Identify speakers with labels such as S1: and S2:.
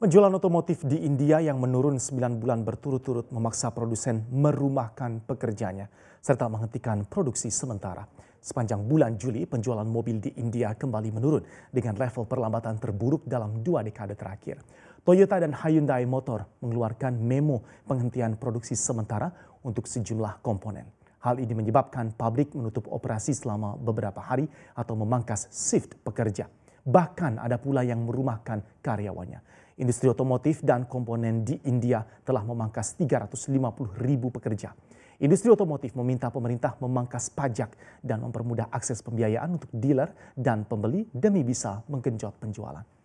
S1: Penjualan otomotif di India yang menurun 9 bulan berturut-turut memaksa produsen merumahkan pekerjanya serta menghentikan produksi sementara. Sepanjang bulan Juli, penjualan mobil di India kembali menurun dengan level perlambatan terburuk dalam dua dekade terakhir. Toyota dan Hyundai Motor mengeluarkan memo penghentian produksi sementara untuk sejumlah komponen. Hal ini menyebabkan pabrik menutup operasi selama beberapa hari atau memangkas shift pekerja. Bahkan ada pula yang merumahkan karyawannya. Industri otomotif dan komponen di India telah memangkas 350 ribu pekerja. Industri otomotif meminta pemerintah memangkas pajak dan mempermudah akses pembiayaan untuk dealer dan pembeli demi bisa menggenjot penjualan.